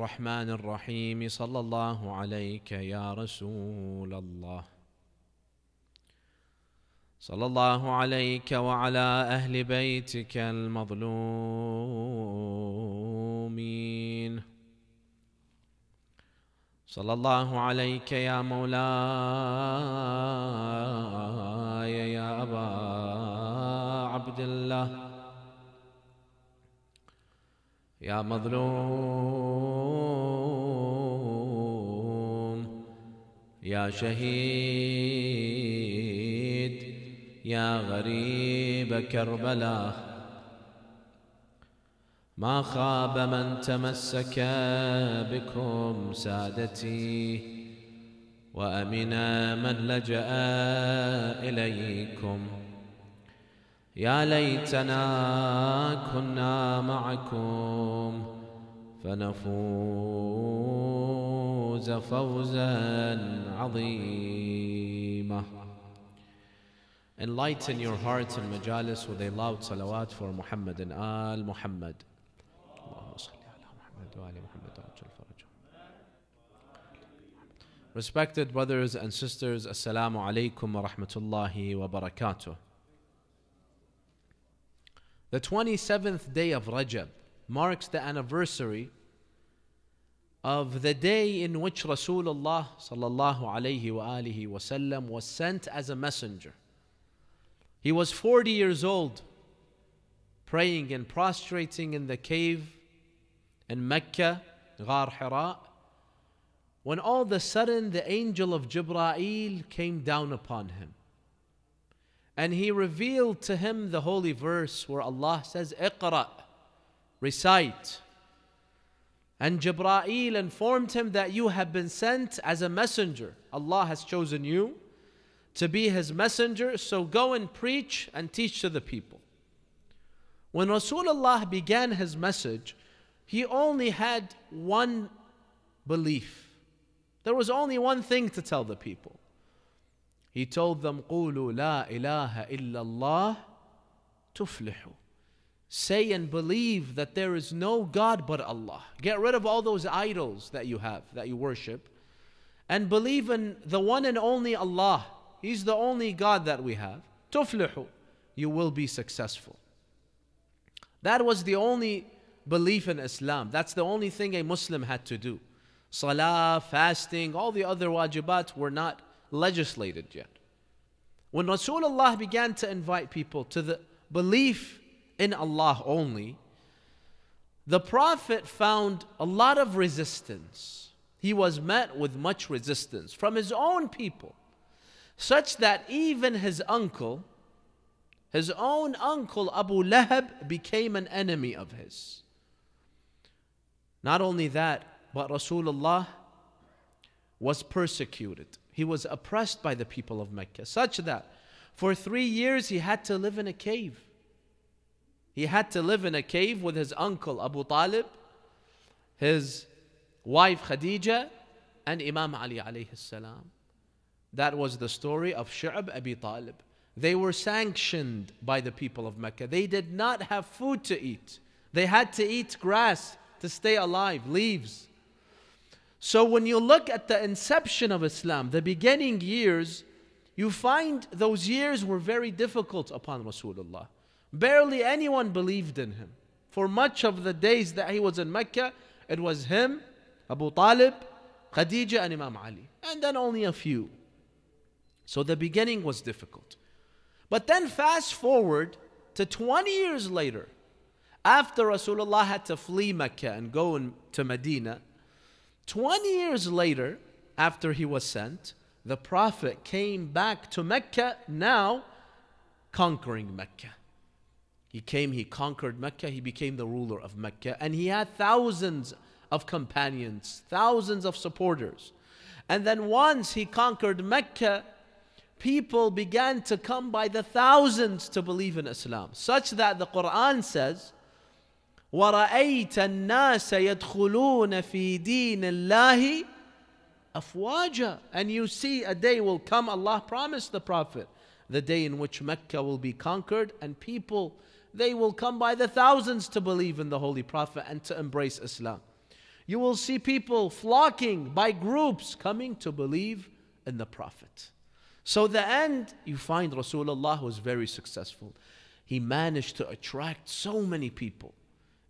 الرحمن الرحيم صلى الله عليك يا رسول الله صلى الله عليك وعلى اهل بيتك المظلومين صلى الله عليك يا مولاي يا ابا يا مظلوم يا شهيد يا غريب كربلاء ما خاب من تمسك بكم سادتي وأمن من لجأ إليكم يا ليتنا كنا معكم فنفوز فوزا عظيما Enlighten your hearts and majalis with a loud salawat for Muhammad and Al Muhammad. Respected brothers and sisters, Assalamu alaikum wa rahmatullahi wa barakatuh. The 27th day of Rajab marks the anniversary of the day in which Rasulullah sallallahu alayhi wa alihi wasallam was sent as a messenger. He was 40 years old, praying and prostrating in the cave in Mecca, Ghar Hira, when all of a sudden the angel of Jibra'il came down upon him. And he revealed to him the holy verse where Allah says, Iqra, recite. And Jibra'il informed him that you have been sent as a messenger. Allah has chosen you to be his messenger, so go and preach and teach to the people. When Rasulullah began his message, he only had one belief. There was only one thing to tell the people. He told them, قولوا لا إله إلا الله تفلحوا. Say and believe that there is no God but Allah. Get rid of all those idols that you have, that you worship, and believe in the one and only Allah. He's the only God that we have. تفلحوا. You will be successful. That was the only belief in Islam. That's the only thing a Muslim had to do. Salah, fasting, all the other wajibat were not legislated yet. When Rasulullah began to invite people to the belief in Allah only, the Prophet found a lot of resistance. He was met with much resistance from his own people, such that even his uncle, his own uncle Abu Lahab, became an enemy of his. Not only that, but Rasulullah was persecuted. He was oppressed by the people of Mecca, such that for three years he had to live in a cave. He had to live in a cave with his uncle Abu Talib, his wife Khadija, and Imam Ali alayhi salam. That was the story of Shu'ab Abi Talib. They were sanctioned by the people of Mecca. They did not have food to eat. They had to eat grass to stay alive, leaves. So when you look at the inception of Islam, the beginning years, you find those years were very difficult upon Rasulullah. Barely anyone believed in him. For much of the days that he was in Mecca, it was him, Abu Talib, Khadija, and Imam Ali, and then only a few. So the beginning was difficult. But then fast forward to 20 years later, after Rasulullah had to flee Mecca and go in, to Medina, 20 years later, after he was sent, the Prophet came back to Mecca, now conquering Mecca. He came, he conquered Mecca, he became the ruler of Mecca, and he had thousands of companions, thousands of supporters. And then once he conquered Mecca, people began to come by the thousands to believe in Islam, such that the Quran says, ورأيت الناس يدخلون في دين الله afwaja. And you see a day will come, Allah promised the Prophet, the day in which Mecca will be conquered and people, they will come by the thousands to believe in the Holy Prophet and to embrace Islam. You will see people flocking by groups coming to believe in the Prophet. So the end, you find Rasulullah was very successful. He managed to attract so many people.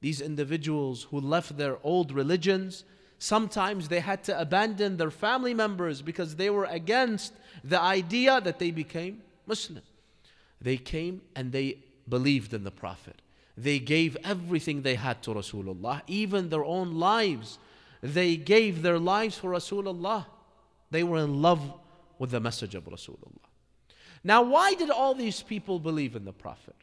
These individuals who left their old religions, sometimes they had to abandon their family members because they were against the idea that they became Muslim. They came and they believed in the Prophet. They gave everything they had to Rasulullah, even their own lives. They gave their lives for Rasulullah. They were in love with the message of Rasulullah. Now, why did all these people believe in the Prophet?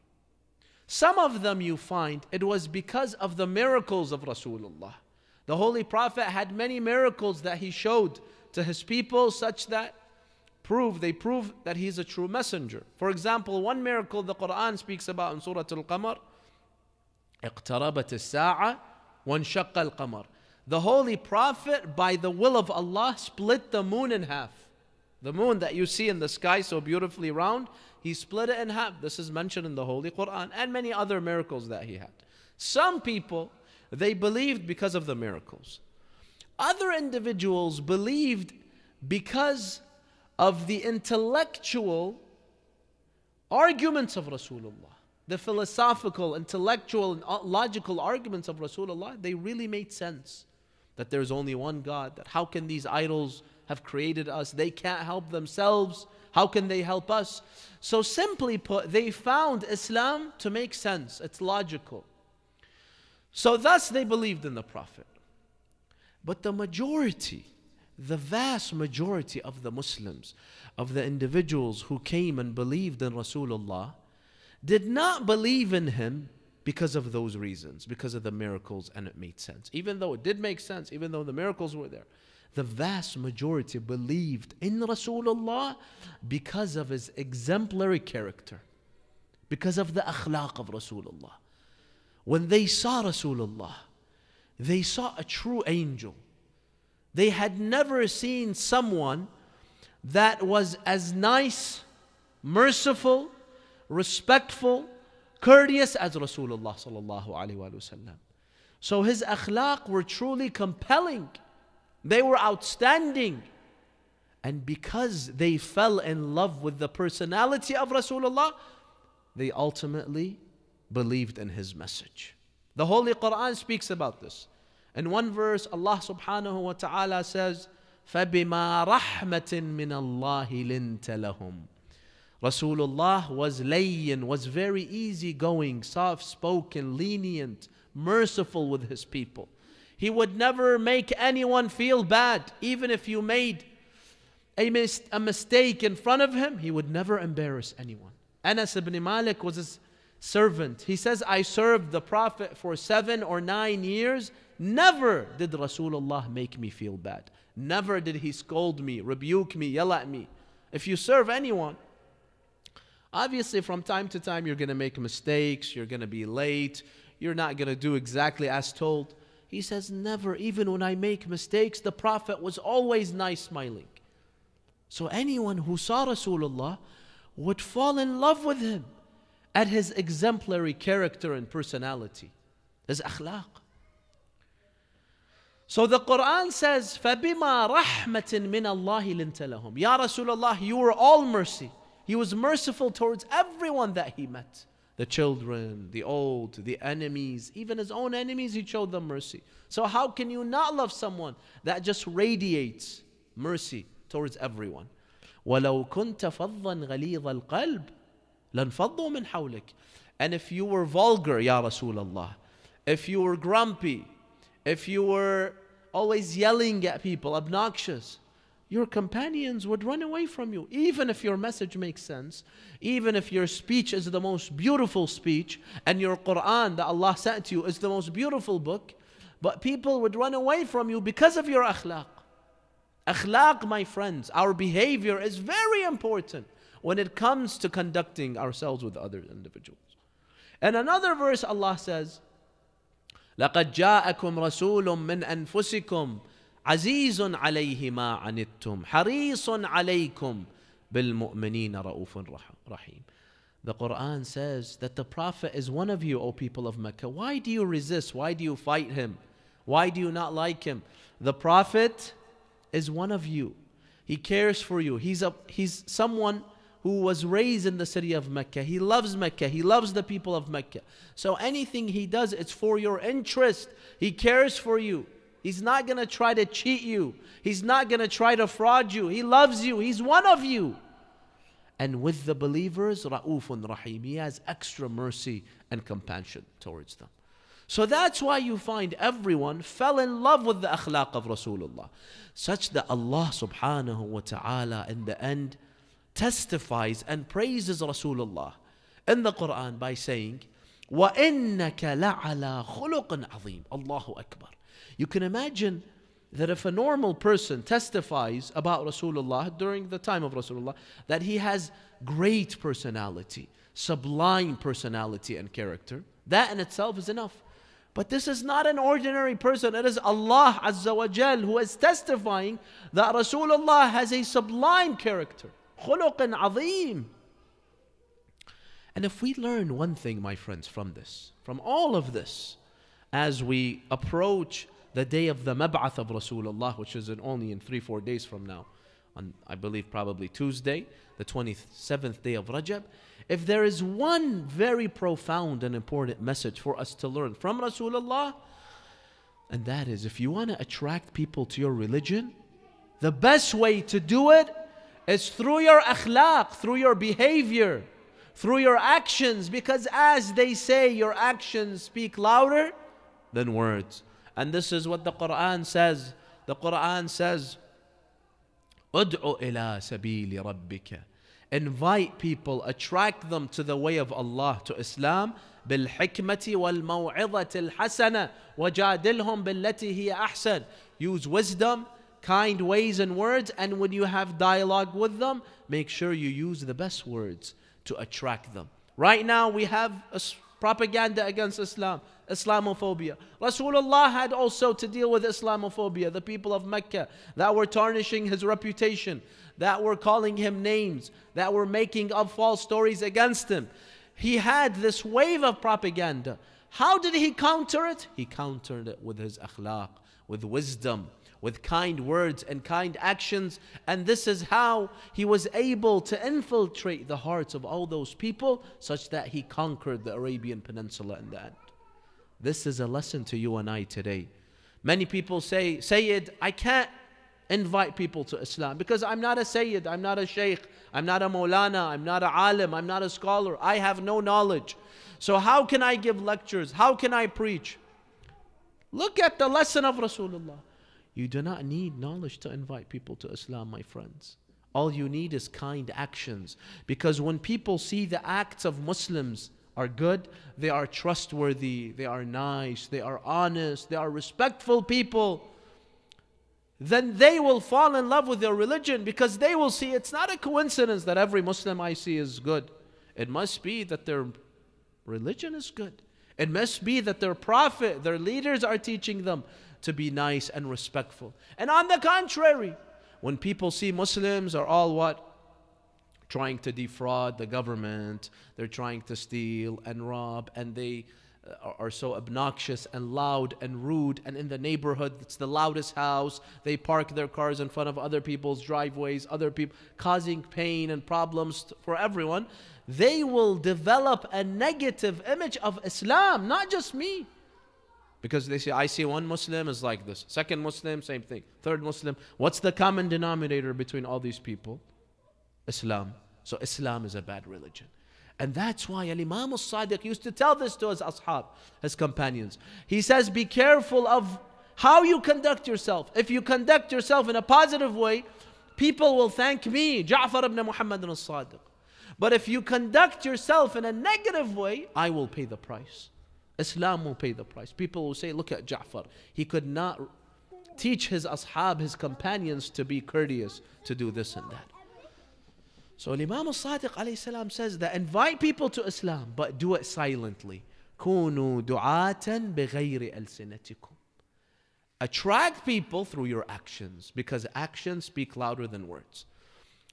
Some of them you find it was because of the miracles of Rasulullah. The Holy Prophet had many miracles that he showed to his people such that prove they prove that he's a true messenger. For example, one miracle the Quran speaks about in Surah Al-Qamar, اقتربت الساعة وانشق القمر. The Holy Prophet, by the will of Allah, split the moon in half. The moon that you see in the sky so beautifully round, he split it in half. This is mentioned in the Holy Quran and many other miracles that he had. Some people, they believed because of the miracles. Other individuals believed because of the intellectual arguments of Rasulullah. The philosophical, intellectual, and uh, logical arguments of Rasulullah, they really made sense. That there's only one God, that how can these idols have created us? They can't help themselves. How can they help us? So, simply put, they found Islam to make sense, it's logical. So, thus, they believed in the Prophet. But the majority, the vast majority of the Muslims, of the individuals who came and believed in Rasulullah, did not believe in him because of those reasons, because of the miracles, and it made sense. Even though it did make sense, even though the miracles were there the vast majority believed in Rasulullah because of his exemplary character, because of the akhlaq of Rasulullah. When they saw Rasulullah, they saw a true angel. They had never seen someone that was as nice, merciful, respectful, courteous as Rasulullah sallallahu alaihi wasallam. So his akhlaq were truly compelling. They were outstanding. And because they fell in love with the personality of Rasulullah, they ultimately believed in his message. The Holy Quran speaks about this. In one verse, Allah subhanahu wa ta'ala says, فَبِمَا رَحْمَةٍ مِّنَ اللَّهِ لِنْتَ لَهُمْ Rasulullah was layin, was very easygoing, soft-spoken, lenient, merciful with his people. He would never make anyone feel bad. Even if you made a, mis a mistake in front of him, he would never embarrass anyone. Anas ibn Malik was his servant. He says, I served the Prophet for seven or nine years. Never did Rasulullah make me feel bad. Never did he scold me, rebuke me, yell at me. If you serve anyone, obviously from time to time you're going to make mistakes, you're going to be late, you're not going to do exactly as told. He says, Never, even when I make mistakes, the Prophet was always nice smiling. So anyone who saw Rasulullah would fall in love with him at his exemplary character and personality, his akhlaq. So the Quran says, فَبِمَا رَحْمَةٍ مِّنَ اللَّهِ لِنْتَ لَهُمْ Ya Rasulullah, you were all mercy. He was merciful towards everyone that he met the children, the old, the enemies, even his own enemies, he showed them mercy. So, how can you not love someone that just radiates mercy towards everyone? and if you were vulgar يا رسول الله if you were grumpy if you were always yelling at people obnoxious your companions would run away from you, even if your message makes sense, even if your speech is the most beautiful speech, and your Quran that Allah sent to you is the most beautiful book, but people would run away from you because of your akhlaq. Akhlaq, my friends, our behavior is very important when it comes to conducting ourselves with other individuals. And another verse, Allah says, لقد جاءكم رسول من أنفسكم عزيز عليه ما عنتم حريص عليكم بالمؤمنين رؤوف رحيم The Quran says that the Prophet is one of you, O people of Mecca. Why do you resist? Why do you fight him? Why do you not like him? The Prophet is one of you. He cares for you. He's, a, he's someone who was raised in the city of Mecca. He loves Mecca. He loves the people of Mecca. So anything he does, it's for your interest. He cares for you. He's not going to try to cheat you. He's not going to try to fraud you. He loves you. He's one of you. And with the believers, Ra'ufun Rahim, He has extra mercy and compassion towards them. So that's why you find everyone fell in love with the akhlaq of Rasulullah, such that Allah subhanahu wa ta'ala in the end testifies and praises Rasulullah in the Quran by saying, وَإِنَّكَ لَعَلَى خُلُقٍ عَظِيمٍ Allahu Akbar. You can imagine that if a normal person testifies about Rasulullah during the time of Rasulullah, that he has great personality, sublime personality and character, that in itself is enough. But this is not an ordinary person. It is Allah Azza wa Jal who is testifying that Rasulullah has a sublime character. خلق عظيم. And if we learn one thing, my friends, from this, from all of this, as we approach the day of the Mab'ath of Rasulullah, which is in only in three, four days from now, on I believe probably Tuesday, the 27th day of Rajab. If there is one very profound and important message for us to learn from Rasulullah, and that is if you want to attract people to your religion, the best way to do it is through your akhlaq, through your behavior, through your actions, because as they say, your actions speak louder than words. And this is what the Quran says. The Quran says, "Ud'u ila sabili rabbika." Invite people, attract them to the way of Allah, to Islam, بالحكمة والموعظة الحسنة وجادلهم بالتي هي أحسن. Use wisdom, kind ways and words, and when you have dialogue with them, make sure you use the best words to attract them. Right now, we have a propaganda against Islam, Islamophobia. Rasulullah had also to deal with Islamophobia, the people of Mecca that were tarnishing his reputation, that were calling him names, that were making up false stories against him. He had this wave of propaganda. How did he counter it? He countered it with his akhlaq, with wisdom, with kind words and kind actions. And this is how he was able to infiltrate the hearts of all those people such that he conquered the Arabian Peninsula in the end. This is a lesson to you and I today. Many people say, Sayyid, I can't invite people to Islam because I'm not a Sayyid, I'm not a Shaykh, I'm not a Maulana, I'm not a Alim, I'm not a scholar, I have no knowledge. So, how can I give lectures? How can I preach? Look at the lesson of Rasulullah. You do not need knowledge to invite people to Islam, my friends. All you need is kind actions. Because when people see the acts of Muslims are good, they are trustworthy, they are nice, they are honest, they are respectful people, then they will fall in love with their religion because they will see it's not a coincidence that every Muslim I see is good. It must be that their religion is good. It must be that their prophet, their leaders are teaching them to be nice and respectful. And on the contrary, when people see Muslims are all what? Trying to defraud the government, they're trying to steal and rob, and they uh, are so obnoxious and loud and rude and in the neighborhood it's the loudest house they park their cars in front of other people's driveways other people causing pain and problems for everyone they will develop a negative image of islam not just me because they say, I see one Muslim is like this, second Muslim, same thing, third Muslim. What's the common denominator between all these people? Islam. So Islam is a bad religion. And that's why Al Imam al Sadiq used to tell this to his ashab, his companions. He says, Be careful of how you conduct yourself. If you conduct yourself in a positive way, people will thank me, Ja'far ibn Muhammad al Sadiq. But if you conduct yourself in a negative way, I will pay the price. Islam will pay the price. People will say, look at Ja'far. He could not teach his ashab, his companions, to be courteous, to do this and that. So Imam al-Sadiq salam says that invite people to Islam, but do it silently. كونوا دعاة بغير ألسنتكم. Attract people through your actions because actions speak louder than words.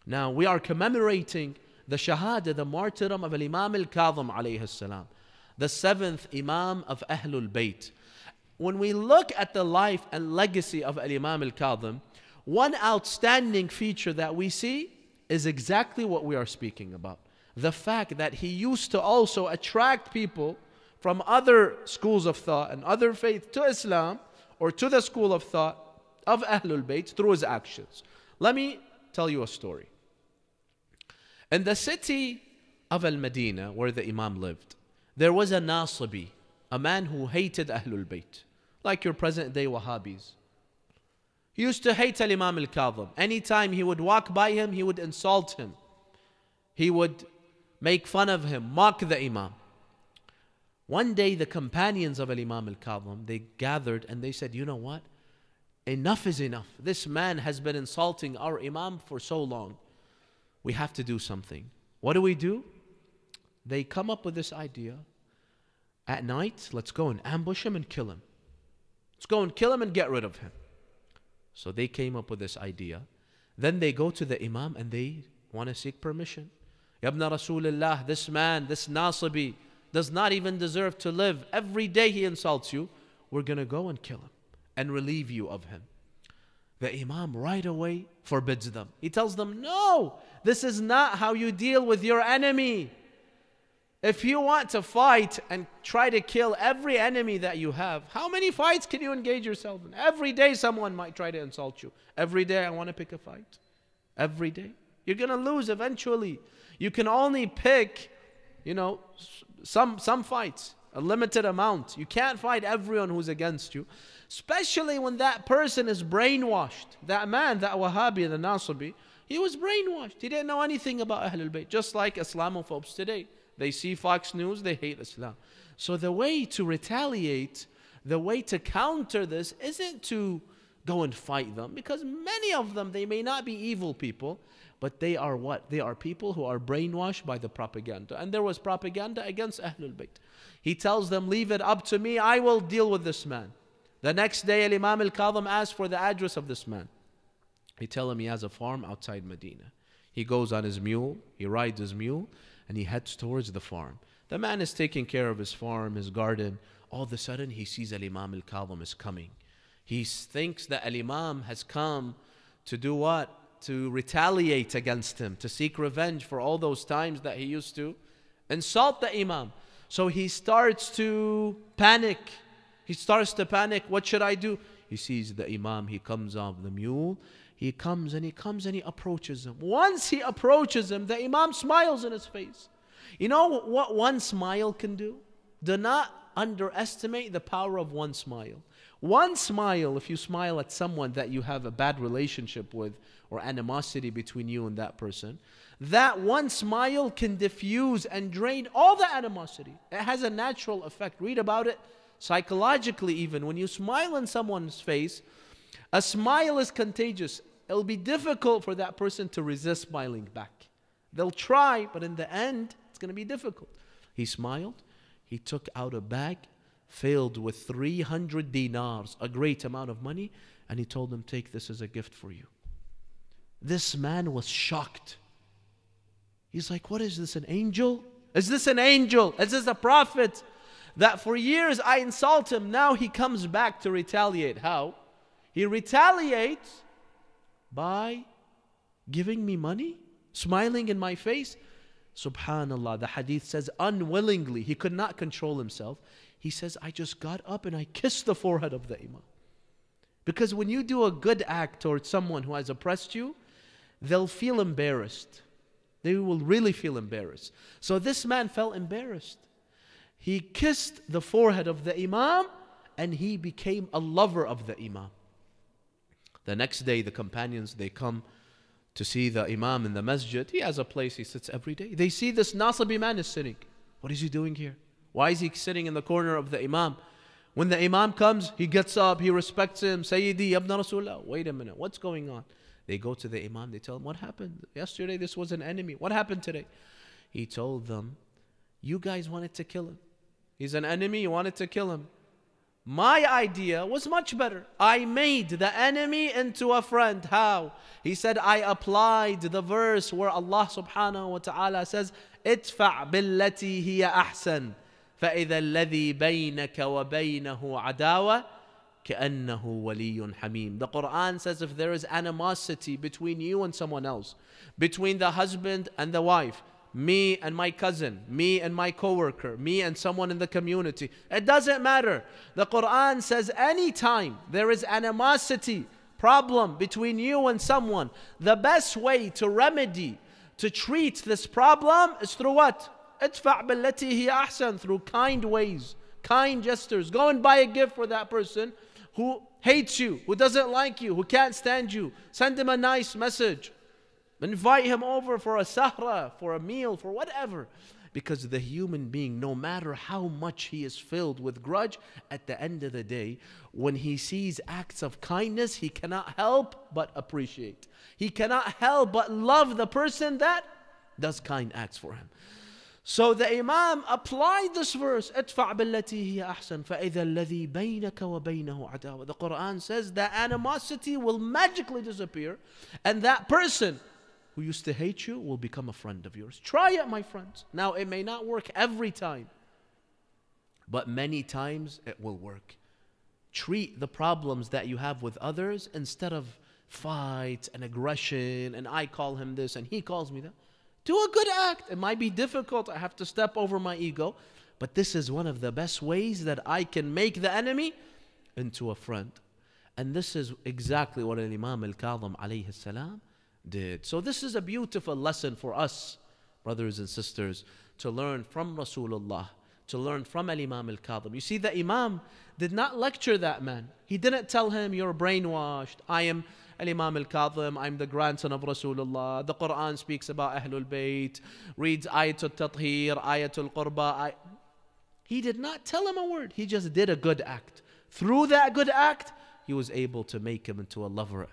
Now we are commemorating the shahada, the martyrdom of Imam al-Kadhim alayhi salam the seventh Imam of Ahlul Bayt. When we look at the life and legacy of Al Imam Al Kadhim, one outstanding feature that we see is exactly what we are speaking about. The fact that he used to also attract people from other schools of thought and other faith to Islam or to the school of thought of Ahlul Bayt through his actions. Let me tell you a story. In the city of Al Medina, where the Imam lived, there was a Nasibi, a man who hated Ahlul Bayt, like your present day Wahhabis. He used to hate Al Imam Al Kadhim. Anytime he would walk by him, he would insult him. He would make fun of him, mock the Imam. One day, the companions of Al Imam Al Kadhim, they gathered and they said, You know what? Enough is enough. This man has been insulting our Imam for so long. We have to do something. What do we do? They come up with this idea. At night, let's go and ambush him and kill him. Let's go and kill him and get rid of him. So they came up with this idea. Then they go to the Imam and they want to seek permission. Yabna Rasulullah, this man, this Nasibi, does not even deserve to live. Every day he insults you. We're going to go and kill him and relieve you of him. The Imam right away forbids them. He tells them, No, this is not how you deal with your enemy. If you want to fight and try to kill every enemy that you have, how many fights can you engage yourself in? Every day someone might try to insult you. Every day I want to pick a fight. Every day. You're going to lose eventually. You can only pick, you know, some some fights, a limited amount. You can't fight everyone who's against you, especially when that person is brainwashed. That man, that Wahhabi, the Nasibi, he was brainwashed. He didn't know anything about Ahlul Bayt, just like Islamophobes today. They see Fox News, they hate Islam. So the way to retaliate, the way to counter this isn't to go and fight them because many of them, they may not be evil people, but they are what? They are people who are brainwashed by the propaganda. And there was propaganda against Ahlul Bayt. He tells them, Leave it up to me, I will deal with this man. The next day, Al Imam Al Kadhim asks for the address of this man. He tells him he has a farm outside Medina. He goes on his mule, he rides his mule, and he heads towards the farm. The man is taking care of his farm, his garden. All of a sudden, he sees Al Imam Al Kadhim is coming. He thinks that Al Imam has come to do what? To retaliate against him, to seek revenge for all those times that he used to insult the Imam. So he starts to panic. He starts to panic. What should I do? He sees the Imam, he comes off the mule he comes and he comes and he approaches him. Once he approaches him, the Imam smiles in his face. You know what one smile can do? Do not underestimate the power of one smile. One smile, if you smile at someone that you have a bad relationship with or animosity between you and that person, that one smile can diffuse and drain all the animosity. It has a natural effect. Read about it psychologically, even. When you smile in someone's face, a smile is contagious. It'll be difficult for that person to resist smiling back. They'll try, but in the end, it's going to be difficult. He smiled. He took out a bag filled with 300 dinars, a great amount of money, and he told them, Take this as a gift for you. This man was shocked. He's like, What is this, an angel? Is this an angel? Is this a prophet? That for years I insult him. Now he comes back to retaliate. How? He retaliates by giving me money, smiling in my face. Subhanallah, the hadith says unwillingly, he could not control himself. He says, I just got up and I kissed the forehead of the imam. Because when you do a good act towards someone who has oppressed you, they'll feel embarrassed. They will really feel embarrassed. So this man felt embarrassed. He kissed the forehead of the imam and he became a lover of the imam. The next day, the companions, they come to see the imam in the masjid. He has a place he sits every day. They see this Nasabi man is sitting. What is he doing here? Why is he sitting in the corner of the imam? When the imam comes, he gets up, he respects him. Sayyidi, Ibn Rasulullah, wait a minute, what's going on? They go to the imam, they tell him, what happened? Yesterday this was an enemy. What happened today? He told them, you guys wanted to kill him. He's an enemy, you wanted to kill him. My idea was much better. I made the enemy into a friend. How? He said, I applied the verse where Allah subhanahu wa ta'ala says, ادفع بالتي هي أحسن فإذا الذي بينك وبينه عداوة كأنه ولي حميم. The Quran says if there is animosity between you and someone else, between the husband and the wife, me and my cousin, me and my coworker, me and someone in the community. It doesn't matter. The Quran says anytime there is animosity, problem between you and someone, the best way to remedy, to treat this problem is through what? Itfa' hi ahsan, through kind ways, kind gestures. Go and buy a gift for that person who hates you, who doesn't like you, who can't stand you. Send him a nice message. Invite him over for a sahra, for a meal, for whatever. Because the human being, no matter how much he is filled with grudge, at the end of the day, when he sees acts of kindness, he cannot help but appreciate. He cannot help but love the person that does kind acts for him. So the Imam applied this verse, ادفع بالتي fa أحسن فإذا الذي بينك وبينه عداوة. The Quran says that animosity will magically disappear and that person who used to hate you will become a friend of yours. Try it, my friends. Now, it may not work every time, but many times it will work. Treat the problems that you have with others instead of fights and aggression, and I call him this and he calls me that. Do a good act. It might be difficult. I have to step over my ego, but this is one of the best ways that I can make the enemy into a friend. And this is exactly what Imam al Kadhim alayhi salam did. So, this is a beautiful lesson for us, brothers and sisters, to learn from Rasulullah, to learn from Al Imam Al Kadhim. You see, the Imam did not lecture that man. He didn't tell him, You're brainwashed. I am Al Imam Al Kadhim. I'm the grandson of Rasulullah. The Quran speaks about Ahlul Bayt, reads Ayatul Tathir, Ayatul Qurba. I... he did not tell him a word. He just did a good act. Through that good act, he was able to make him into a lover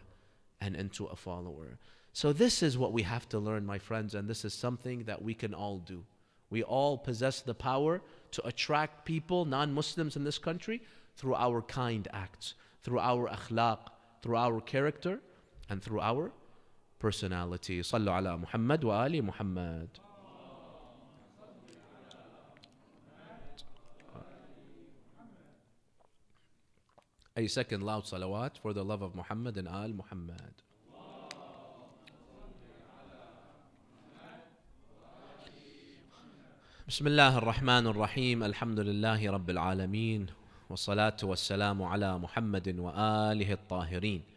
and into a follower. So, this is what we have to learn, my friends, and this is something that we can all do. We all possess the power to attract people, non Muslims in this country, through our kind acts, through our akhlaq, through our character, and through our personality. Sallu ala Muhammad wa ali Muhammad. A second loud salawat for the love of Muhammad and al Muhammad. بسم الله الرحمن الرحيم الحمد لله رب العالمين والصلاه والسلام على محمد واله الطاهرين